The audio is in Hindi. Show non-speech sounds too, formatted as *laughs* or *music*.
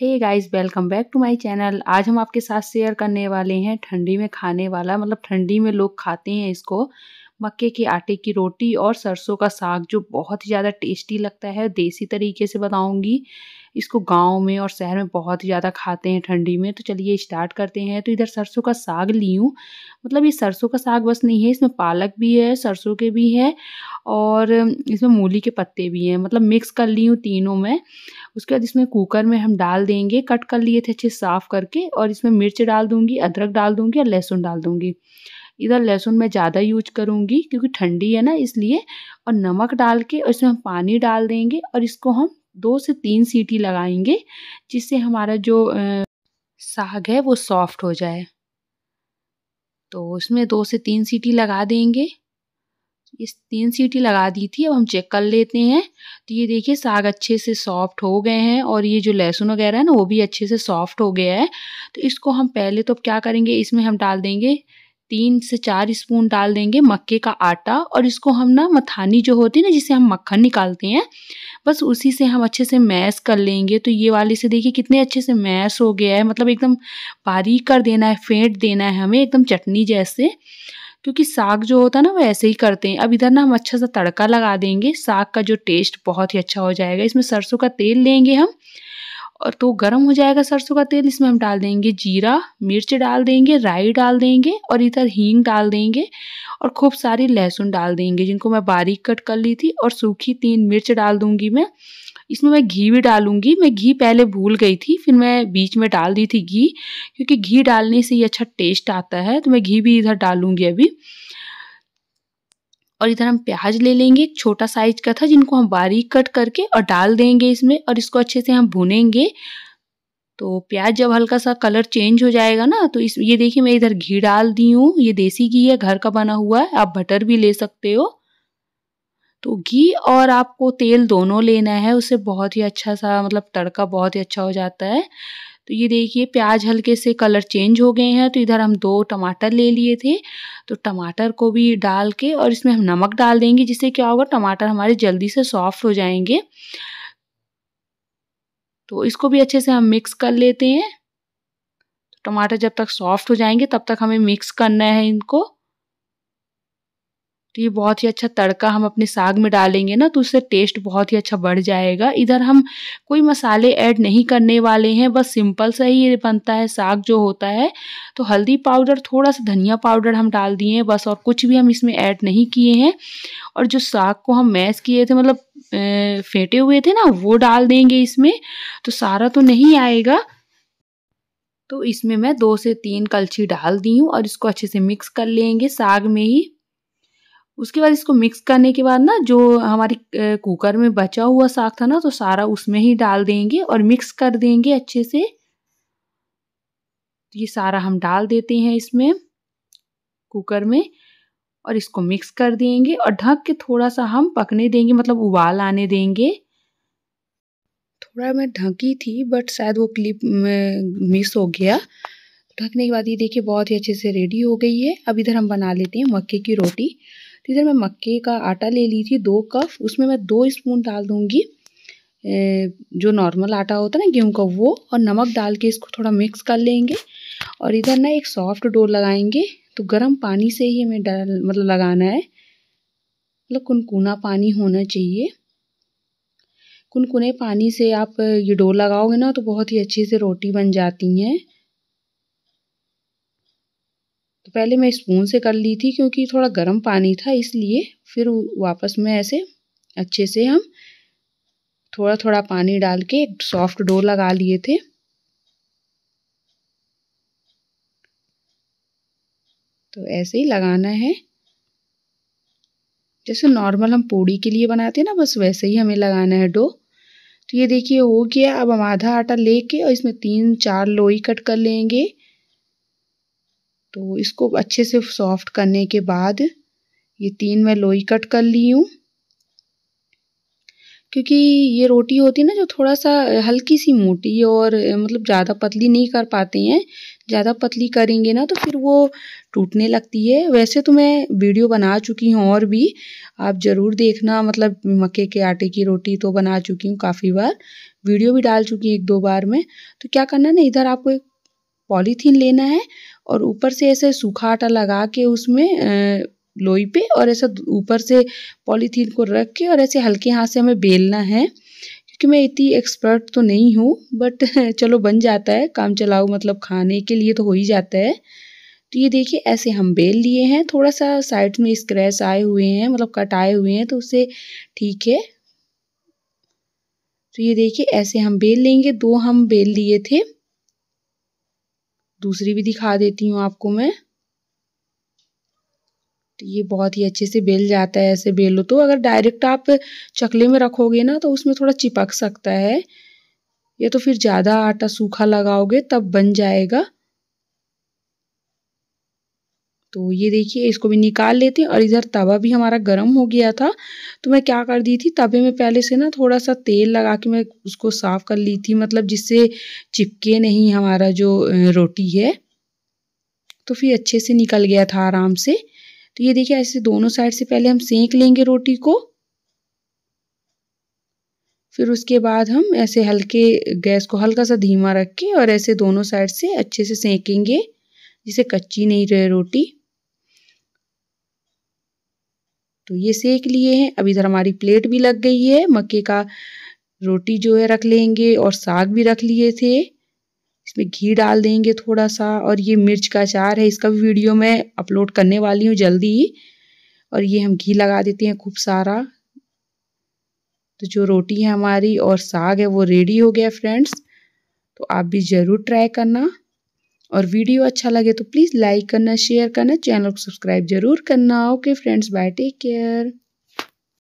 hey guys welcome back to my channel आज हम आपके साथ शेयर करने वाले हैं ठंडी में खाने वाला मतलब ठंडी में लोग खाते हैं इसको मक्के के आटे की रोटी और सरसों का साग जो बहुत ही ज़्यादा टेस्टी लगता है देसी तरीके से बताऊंगी इसको गांव में और शहर में बहुत ही ज़्यादा खाते हैं ठंडी में तो चलिए स्टार्ट करते हैं तो इधर सरसों का साग ली हूँ मतलब ये सरसों का साग बस नहीं है इसमें पालक भी है सरसों के भी है और इसमें मूली के पत्ते भी हैं मतलब मिक्स कर ली हूँ तीनों में उसके बाद इसमें कुकर में हम डाल देंगे कट कर लिए थे अच्छे साफ़ करके और इसमें मिर्च डाल दूँगी अदरक डाल दूँगी और लहसुन डाल दूँगी इधर लहसुन मैं ज़्यादा यूज करूँगी क्योंकि ठंडी है ना इसलिए और नमक डाल के और इसमें हम पानी डाल देंगे और इसको हम दो से तीन सीटी लगाएंगे जिससे हमारा जो साग है वो सॉफ्ट हो जाए तो उसमें दो से तीन सीटी लगा देंगे ये तीन सीटी लगा दी थी अब हम चेक कर लेते हैं तो ये देखिए साग अच्छे से सॉफ्ट हो गए हैं और ये जो लहसुन वगैरह है ना वो भी अच्छे से सॉफ्ट हो गया है तो इसको हम पहले तो अब क्या करेंगे इसमें हम डाल देंगे तीन से चार स्पून डाल देंगे मक्के का आटा और इसको हम ना मथानी जो होती है ना जिसे हम मक्खन निकालते हैं बस उसी से हम अच्छे से मैश कर लेंगे तो ये वाले से देखिए कितने अच्छे से मैश हो गया है मतलब एकदम बारीक कर देना है फेंट देना है हमें एकदम चटनी जैसे क्योंकि साग जो होता है ना वो ऐसे ही करते हैं अब इधर ना हम अच्छा सा तड़का लगा देंगे साग का जो टेस्ट बहुत ही अच्छा हो जाएगा इसमें सरसों का तेल लेंगे हम और तो गर्म हो जाएगा सरसों का तेल इसमें हम डाल देंगे जीरा मिर्च डाल देंगे राई डाल देंगे और इधर हींग डाल देंगे और खूब सारी लहसुन डाल देंगे जिनको मैं बारीक कट कर ली थी और सूखी तीन मिर्च डाल दूंगी मैं इसमें मैं घी भी डालूंगी मैं घी पहले भूल गई थी फिर मैं बीच में डाल दी थी घी क्योंकि घी डालने से ये अच्छा टेस्ट आता है तो मैं घी भी इधर डालूंगी अभी और इधर हम प्याज ले लेंगे एक छोटा साइज का था जिनको हम बारीक कट करके और डाल देंगे इसमें और इसको अच्छे से हम भुनेंगे तो प्याज जब हल्का सा कलर चेंज हो जाएगा ना तो इस ये देखिए मैं इधर घी डाल दी हूँ ये देसी घी है घर का बना हुआ है आप बटर भी ले सकते हो तो घी और आपको तेल दोनों लेना है उसे बहुत ही अच्छा सा मतलब तड़का बहुत ही अच्छा हो जाता है तो ये देखिए प्याज हल्के से कलर चेंज हो गए हैं तो इधर हम दो टमाटर ले लिए थे तो टमाटर को भी डाल के और इसमें हम नमक डाल देंगे जिससे क्या होगा टमाटर हमारे जल्दी से सॉफ्ट हो जाएंगे तो इसको भी अच्छे से हम मिक्स कर लेते हैं टमाटर जब तक सॉफ्ट हो जाएंगे तब तक हमें मिक्स करना है इनको तो ये बहुत ही अच्छा तड़का हम अपने साग में डालेंगे ना तो उससे टेस्ट बहुत ही अच्छा बढ़ जाएगा इधर हम कोई मसाले ऐड नहीं करने वाले हैं बस सिंपल सा ही ये बनता है साग जो होता है तो हल्दी पाउडर थोड़ा सा धनिया पाउडर हम डाल दिए हैं बस और कुछ भी हम इसमें ऐड नहीं किए हैं और जो साग को हम मैश किए थे मतलब फेंटे हुए थे ना वो डाल देंगे इसमें तो सारा तो नहीं आएगा तो इसमें मैं दो से तीन कलछी डाल दी हूँ और इसको अच्छे से मिक्स कर लेंगे साग में ही उसके बाद इसको मिक्स करने के बाद ना जो हमारी कुकर में बचा हुआ साग था ना तो सारा उसमें ही डाल देंगे और मिक्स कर देंगे अच्छे से ये सारा हम डाल देते हैं इसमें कुकर में और इसको मिक्स कर देंगे और ढक के थोड़ा सा हम पकने देंगे मतलब उबाल आने देंगे थोड़ा मैं ढकी थी बट शायद वो क्लिप मिस हो गया ढकने के बाद ये देखिए बहुत ही अच्छे से रेडी हो गई है अब इधर हम बना लेते हैं मक्के की रोटी तो इधर मैं मक्के का आटा ले ली थी दो कप उसमें मैं दो स्पून डाल दूँगी जो नॉर्मल आटा होता है ना गेहूं का वो और नमक डाल के इसको थोड़ा मिक्स कर लेंगे और इधर ना एक सॉफ्ट डो लगाएंगे तो गर्म पानी से ही हमें डाल मतलब लगाना है मतलब कुनकुना पानी होना चाहिए कुनकुने पानी से आप ये डो लगाओगे ना तो बहुत ही अच्छे से रोटी बन जाती हैं तो पहले मैं स्पून से कर ली थी क्योंकि थोड़ा गर्म पानी था इसलिए फिर वापस में ऐसे अच्छे से हम थोड़ा थोड़ा पानी डाल के एक सॉफ्ट डो लगा लिए थे तो ऐसे ही लगाना है जैसे नॉर्मल हम पूड़ी के लिए बनाते हैं ना बस वैसे ही हमें लगाना है डो तो ये देखिए हो गया अब हम आधा आटा लेके और इसमें तीन चार लोई कट कर लेंगे तो इसको अच्छे से सॉफ्ट करने के बाद ये तीन मैं लोई कट कर ली हूँ क्योंकि ये रोटी होती है ना जो थोड़ा सा हल्की सी मोटी और मतलब ज़्यादा पतली नहीं कर पाते हैं ज़्यादा पतली करेंगे ना तो फिर वो टूटने लगती है वैसे तो मैं वीडियो बना चुकी हूँ और भी आप ज़रूर देखना मतलब मक्के के आटे की रोटी तो बना चुकी हूँ काफ़ी बार वीडियो भी डाल चुकी हूँ एक दो बार में तो क्या करना ना इधर आपको एक पॉलीथीन लेना है और ऊपर से ऐसे सूखा आटा लगा के उसमें लोई पे और ऐसा ऊपर से पॉलीथीन को रख के और ऐसे हल्के हाथ से हमें बेलना है क्योंकि मैं इतनी एक्सपर्ट तो नहीं हूँ बट *laughs* चलो बन जाता है काम चलाऊ मतलब खाने के लिए तो हो ही जाता है तो ये देखिए ऐसे हम बेल लिए हैं थोड़ा सा साइड में स्क्रैच आए हुए हैं मतलब कट आए हुए हैं तो उससे ठीक है तो ये देखिए ऐसे हम बेल लेंगे दो हम बेल लिए थे दूसरी भी दिखा देती हूँ आपको मैं तो ये बहुत ही अच्छे से बेल जाता है ऐसे बेलो तो अगर डायरेक्ट आप चकले में रखोगे ना तो उसमें थोड़ा चिपक सकता है या तो फिर ज़्यादा आटा सूखा लगाओगे तब बन जाएगा तो ये देखिए इसको भी निकाल लेते हैं और इधर तवा भी हमारा गर्म हो गया था तो मैं क्या कर दी थी तवे में पहले से ना थोड़ा सा तेल लगा के मैं उसको साफ़ कर ली थी मतलब जिससे चिपके नहीं हमारा जो रोटी है तो फिर अच्छे से निकल गया था आराम से तो ये देखिए ऐसे दोनों साइड से पहले हम सेंक लेंगे रोटी को फिर उसके बाद हम ऐसे हल्के गैस को हल्का सा धीमा रख के और ऐसे दोनों साइड से अच्छे से सेंकेंगे जिसे कच्ची नहीं रहे रोटी तो ये सेक लिए हैं अब इधर हमारी प्लेट भी लग गई है मक्के का रोटी जो है रख लेंगे और साग भी रख लिए थे इसमें घी डाल देंगे थोड़ा सा और ये मिर्च का अचार है इसका भी वीडियो मैं अपलोड करने वाली हूँ जल्दी ही और ये हम घी लगा देते हैं खूब सारा तो जो रोटी है हमारी और साग है वो रेडी हो गया फ्रेंड्स तो आप भी ज़रूर ट्राई करना और वीडियो अच्छा लगे तो प्लीज़ लाइक करना शेयर करना चैनल को सब्सक्राइब जरूर करना okay friends bye take care